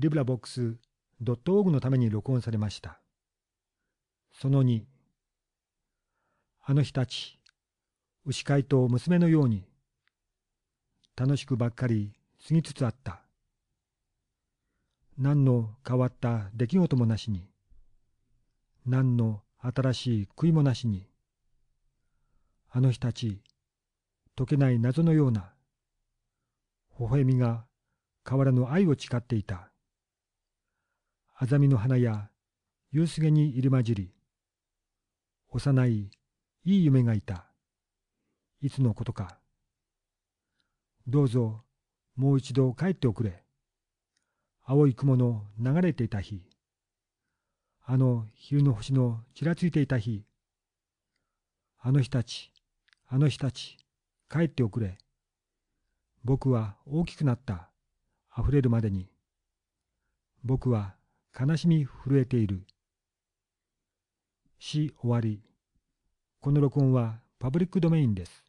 librabox.org のために録音されました。その2、あの日たち、牛飼いと娘のように、楽しくばっかり過ぎつつあった。何の変わった出来事もなしに、何の新しい悔いもなしに、あの日たち、解けない謎のような、微笑みが変わらぬ愛を誓っていた。アザミの花や夕すげに入り混じり、幼い、いい夢がいた。いつのことか。どうぞ、もう一度帰っておくれ。青い雲の流れていた日。あの昼の星のちらついていた日。あの日たち、あの日たち、帰っておくれ。僕は大きくなった。溢れるまでに。僕は悲しみ震えている。し終わり。この録音はパブリックドメインです。